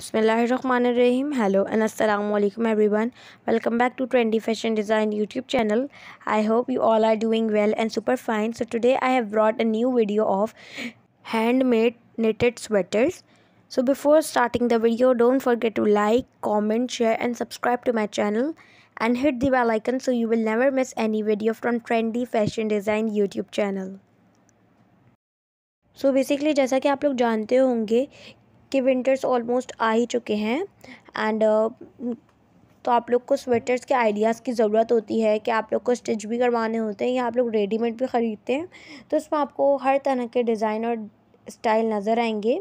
बसमीम हेलो अलैक्म everyone welcome back to trendy fashion design YouTube channel I hope you all are doing well and super fine so today I have brought a new video of handmade knitted sweaters so before starting the video don't forget to like comment share and subscribe to my channel and hit the icon so you will never miss any video from trendy fashion design YouTube channel so so basically जैसा कि आप लोग जानते होंगे कि winters almost आ ही चुके हैं and uh, तो आप लोग को स्वेटर्स के आइडियाज़ की ज़रूरत होती है कि आप लोग को स्टिच भी करवाने होते हैं या आप लोग रेडीमेड भी ख़रीदते हैं तो इसमें आपको हर तरह के डिज़ाइन और स्टाइल नज़र आएंगे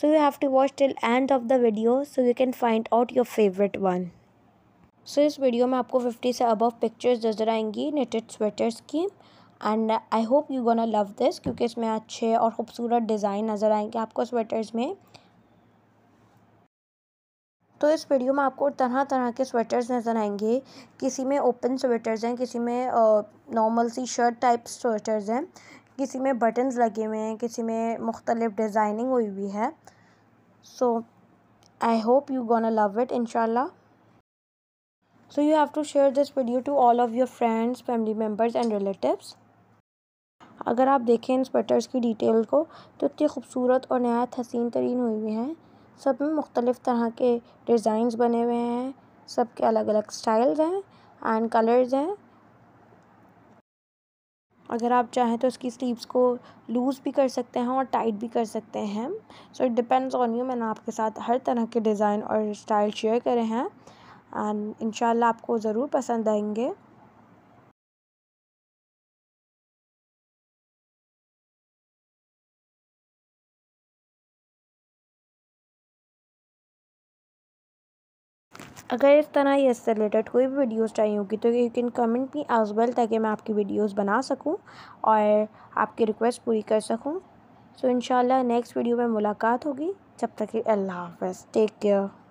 so you have to watch till end of the video so you can find out your favourite one so इस वीडियो में आपको फिफ्टी से अबव पिक्चर्स नज़र आएंगी नेटेड स्वेटर्स की and I hope you gonna love this क्योंकि इसमें अच्छे और ख़ूबसूरत डिज़ाइन नज़र आएंगे आपको स्वेटर्स में तो इस वीडियो में आपको तरह तरह के स्वेटर्स नज़र आएंगे किसी में ओपन स्वेटर्स हैं किसी में नॉर्मल सी शर्ट टाइप स्वेटर्स हैं किसी में बटन्स लगे हुए हैं किसी में मुख्तलिफ डिज़ाइनिंग हुई हुई है so I hope you gonna love it इनशाला So you have to share this video to all of your friends, family members and relatives. अगर आप देखें इन स्वेटर्स की डिटेल को तो इतनी खूबसूरत और नहायत हसीन तरीन हुई हुई हैं सब में मुख्तलिफ़ तरह के डिज़ाइंस बने हुए हैं सब के अलग अलग स्टाइल्स हैं एंड कलर्स हैं अगर आप चाहें तो इसकी स्लीव्स को लूज़ भी कर सकते हैं और टाइट भी कर सकते हैं so it depends on you मैंने आपके साथ हर तरह के डिज़ाइन और स्टाइल शेयर करे हैं एंड इन आपको ज़रूर पसंद आएंगे अगर इस तरह ही इससे रिलेटेड कोई भी वीडियोस चाहिए होगी तो you can comment me as well ताकि मैं आपकी वीडियोस बना सकूं और आपकी रिक्वेस्ट पूरी कर सकूं so so, in next video में मुलाकात होगी जब तक अल्लाह हाफ टेक केयर